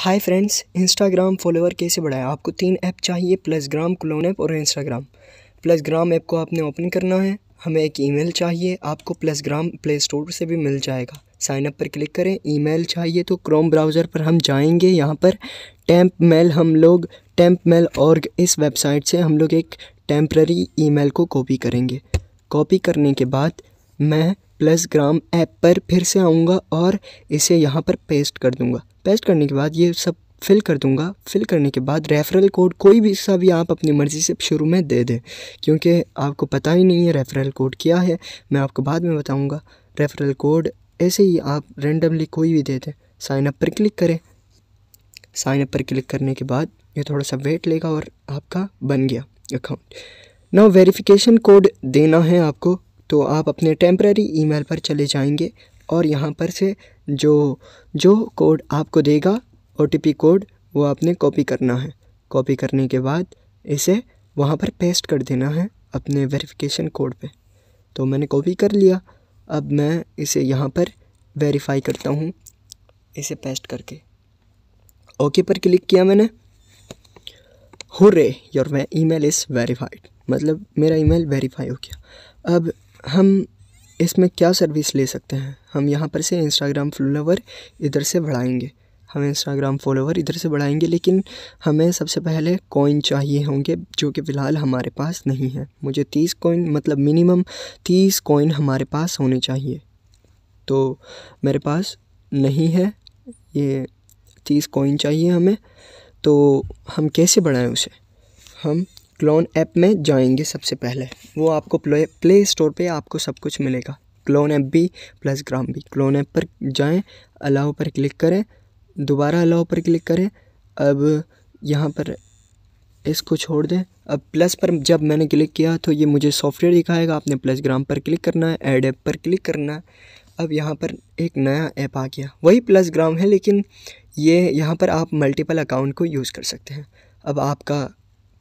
hi friends Instagram follower कैसे बढ़ाएं आपको तीन ऐप चाहिए प्लस ग्राम क्लोन ऐप और इंस्टाग्राम प्लस ग्राम ऐप को आपने ओपन करना है हमें एक ईमेल चाहिए आपको प्लस ग्राम प्ले स्टोर से भी मिल जाएगा साइन अप पर क्लिक करें ईमेल चाहिए तो क्रोम ब्राउज़र पर हम जाएंगे यहाँ पर टैंप मेल हम लोग टैंप मेल और इस वेबसाइट से हम लोग एक टेम्प्ररी ईमेल को कॉपी करेंगे कॉपी करने के बाद मैं प्लस ग्राम ऐप पर फिर से आऊँगा और इसे यहाँ पर पेस्ट कर दूँगा पेस्ट करने के बाद ये सब फिल कर दूंगा फिल करने के बाद रेफरल कोड कोई भी सा भी आप अपनी मर्ज़ी से शुरू में दे दें क्योंकि आपको पता ही नहीं है रेफरल कोड क्या है मैं आपको बाद में बताऊँगा रेफरल कोड ऐसे ही आप रेंडमली कोई भी दे दें साइन अप पर क्लिक करें साइन अप पर क्लिक करने के बाद ये थोड़ा सा वेट लेगा और आपका बन गया अकाउंट ना वेरिफिकेशन कोड देना है आपको तो आप अपने टेम्प्रेरी ईमेल पर चले जाएंगे और यहाँ पर से जो जो कोड आपको देगा ओ कोड वो आपने कॉपी करना है कॉपी करने के बाद इसे वहाँ पर पेस्ट कर देना है अपने वेरिफिकेशन कोड पे तो मैंने कॉपी कर लिया अब मैं इसे यहाँ पर वेरीफाई करता हूँ इसे पेस्ट करके ओके पर क्लिक किया मैंने हो रे your email is verified मतलब मेरा ईमेल वेरीफाई हो गया अब हम इसमें क्या सर्विस ले सकते हैं हम यहाँ पर से इंस्टाग्राम फॉलोवर इधर से बढ़ाएंगे हम इंस्टाग्राम फॉलोवर इधर से बढ़ाएंगे लेकिन हमें सबसे पहले कॉइन चाहिए होंगे जो कि फ़िलहाल हमारे पास नहीं है मुझे तीस कॉइन मतलब मिनिमम तीस कॉइन हमारे पास होने चाहिए तो मेरे पास नहीं है ये तीस कॉइन चाहिए हमें तो हम कैसे बढ़ाएं उसे हम क्लोन ऐप में जाएंगे सबसे पहले वो आपको प्ले प्ले स्टोर पे आपको सब कुछ मिलेगा क्लोन ऐप भी प्लस ग्राम भी क्लोन ऐप पर जाएं अलाउ पर क्लिक करें दोबारा अलाउ पर क्लिक करें अब यहाँ पर इसको छोड़ दें अब प्लस पर जब मैंने क्लिक किया तो ये मुझे सॉफ्टवेयर दिखाएगा आपने प्लस ग्राम पर क्लिक करना है एड ऐप पर क्लिक करना है अब यहाँ पर एक नया ऐप आ गया वही प्लस ग्राम है लेकिन ये यहाँ पर आप मल्टीपल अकाउंट को यूज़ कर सकते हैं अब आपका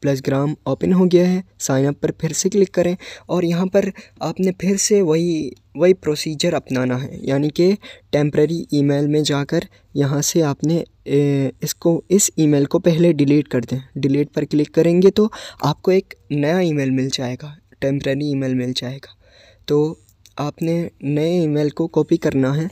प्लस ग्राम ओपन हो गया है साइनअप पर फिर से क्लिक करें और यहाँ पर आपने फिर से वही वही प्रोसीजर अपनाना है यानी कि टेम्प्ररी ईमेल में जाकर यहाँ से आपने इसको इस ईमेल को पहले डिलीट कर दें डिलीट पर क्लिक करेंगे तो आपको एक नया ईमेल मिल जाएगा ई ईमेल मिल जाएगा तो आपने नए ईमेल को कॉपी करना है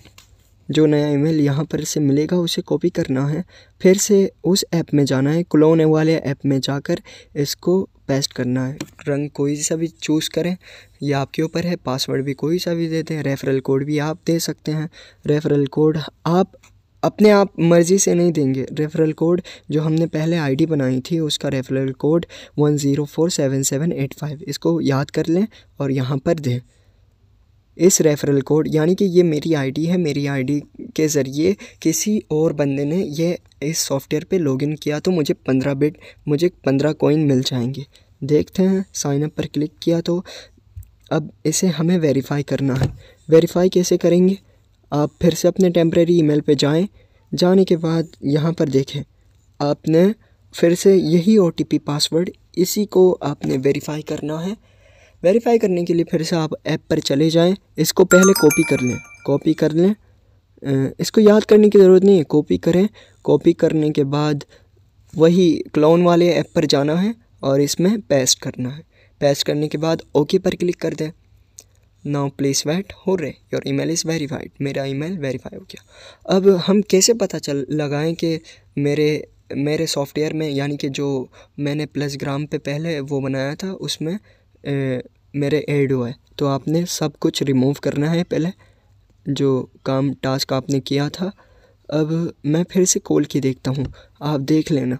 जो नया ईमेल यहाँ पर से मिलेगा उसे कॉपी करना है फिर से उस ऐप में जाना है क्लोन वाले ऐप में जाकर इसको पेस्ट करना है रंग कोई सा भी चूज़ करें यह आपके ऊपर है पासवर्ड भी कोई सा भी देते हैं रेफरल कोड भी आप दे सकते हैं रेफरल कोड आप अपने आप मर्ज़ी से नहीं देंगे रेफरल कोड जो हमने पहले आईडी बनाई थी उसका referral code one zero four seven seven eight five इसको याद कर लें और यहाँ पर दें इस रेफ़रल कोड यानी कि ये मेरी आईडी है मेरी आईडी के ज़रिए किसी और बंदे ने ये इस सॉफ्टवेयर पे लॉगिन किया तो मुझे पंद्रह बिट मुझे पंद्रह कॉइन मिल जाएंगे देखते हैं साइनअप पर क्लिक किया तो अब इसे हमें वेरीफाई करना है वेरीफाई कैसे करेंगे आप फिर से अपने टेम्प्रेरी ईमेल पे जाएं जाने के बाद यहाँ पर देखें आपने फिर से यही ओ पासवर्ड इसी को आपने वेरीफाई करना है वेरीफाई करने के लिए फिर से आप ऐप पर चले जाएं इसको पहले कॉपी कर लें कॉपी कर लें इसको याद करने की ज़रूरत नहीं है कॉपी करें कॉपी करने के बाद वही क्लोन वाले ऐप पर जाना है और इसमें पेस्ट करना है पेस्ट करने के बाद ओके पर क्लिक कर दें नाउ प्लीज़ वेट हो रहे योर ईमेल इज़ वेरीफाइड मेरा ईमेल वेरीफाई हो गया अब हम कैसे पता चल लगाएं कि मेरे मेरे सॉफ्टवेयर में यानी कि जो मैंने प्लस ग्राम पे पहले वो बनाया था उसमें मेरे ऐड हुआ है तो आपने सब कुछ रिमूव करना है पहले जो काम टास्क आपने किया था अब मैं फिर से कॉल के देखता हूँ आप देख लेना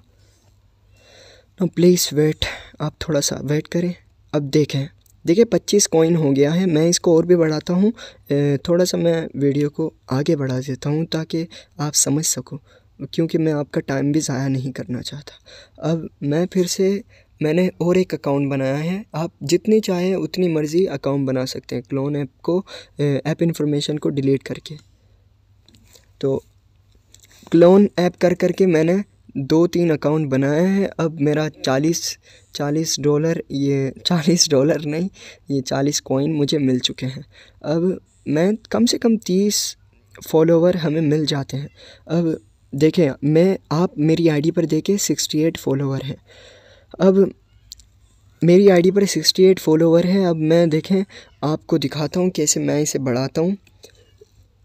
नो प्लीज़ वेट आप थोड़ा सा वेट करें अब देखें देखिए पच्चीस कॉइन हो गया है मैं इसको और भी बढ़ाता हूँ थोड़ा सा मैं वीडियो को आगे बढ़ा देता हूँ ताकि आप समझ सको क्योंकि मैं आपका टाइम भी ज़ाया नहीं करना चाहता अब मैं फिर से मैंने और एक अकाउंट बनाया है आप जितनी चाहें उतनी मर्ज़ी अकाउंट बना सकते हैं क्लोन ऐप को ऐप इन्फॉर्मेशन को डिलीट करके तो क्लोन ऐप कर करके मैंने दो तीन अकाउंट बनाए हैं अब मेरा चालीस चालीस डॉलर ये चालीस डॉलर नहीं ये चालीस कॉइन मुझे मिल चुके हैं अब मैं कम से कम तीस फॉलोवर हमें मिल जाते हैं अब देखें मैं आप मेरी आईडी पर देखें सिक्सटी एट फॉलोवर हैं अब मेरी आईडी पर 68 फॉलोवर हैं अब मैं देखें आपको दिखाता हूँ कैसे मैं इसे बढ़ाता हूँ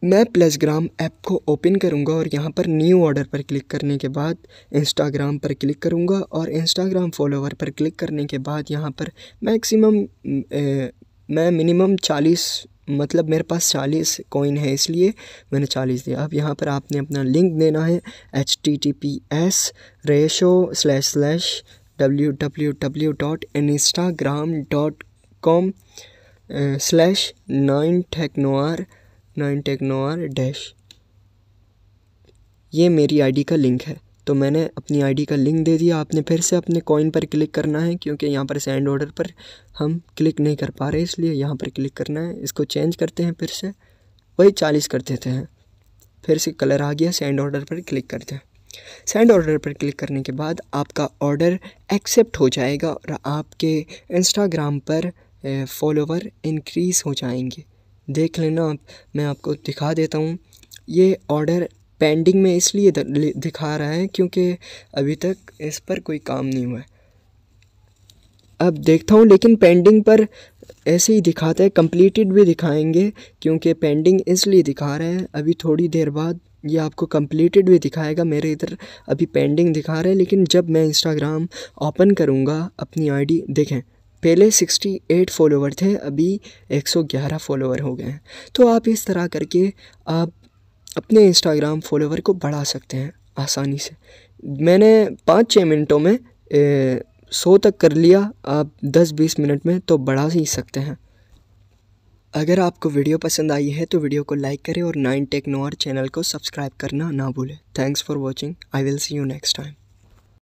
मैं प्लसग्राम ऐप को ओपन करूँगा और यहाँ पर न्यू ऑर्डर पर क्लिक करने के बाद इंस्टाग्राम पर क्लिक करूँगा और इंस्टाग्राम फॉलोवर पर क्लिक करने के बाद यहाँ पर मैक्सिमम मैं मिनिमम चालीस मतलब मेरे पास चालीस कॉइन है इसलिए मैंने चालीस दिया अब यहाँ पर आपने अपना लिंक देना है H T T P S ratio slash slash www.instagram.com W W dot Instagram dot com slash nine Technoar nine Technoar dash ये मेरी आईडी का लिंक है तो मैंने अपनी आईडी का लिंक दे दिया आपने फिर से अपने कॉइन पर क्लिक करना है क्योंकि यहाँ पर सेंड ऑर्डर पर हम क्लिक नहीं कर पा रहे इसलिए यहाँ पर क्लिक करना है इसको चेंज करते हैं फिर से वही चालीस कर देते हैं फिर से कलर आ गया सेंड ऑर्डर पर क्लिक करते हैं सेंड ऑर्डर पर क्लिक करने के बाद आपका ऑर्डर एक्सेप्ट हो जाएगा और आपके इंस्टाग्राम पर फॉलोवर इंक्रीज़ हो जाएंगे देख लेना आप मैं आपको दिखा देता हूँ ये ऑर्डर पेंडिंग में इसलिए दिखा रहा है क्योंकि अभी तक इस पर कोई काम नहीं हुआ है अब देखता हूँ लेकिन पेंडिंग पर ऐसे ही दिखाते हैं कंप्लीटेड भी दिखाएंगे क्योंकि पेंडिंग इसलिए दिखा रहे हैं अभी थोड़ी देर बाद ये आपको कंप्लीटेड भी दिखाएगा मेरे इधर अभी पेंडिंग दिखा रहे हैं लेकिन जब मैं इंस्टाग्राम ओपन करूँगा अपनी आईडी देखें पहले 68 फॉलोवर थे अभी 111 फॉलोवर हो गए हैं तो आप इस तरह करके आप अपने इंस्टाग्राम फॉलोवर को बढ़ा सकते हैं आसानी से मैंने पाँच छः मिनटों में ए, सौ तक कर लिया आप दस बीस मिनट में तो बढ़ा ही सकते हैं अगर आपको वीडियो पसंद आई है तो वीडियो को लाइक करें और नाइन टेक्नोर चैनल को सब्सक्राइब करना ना भूलें thanks for watching I will see you next time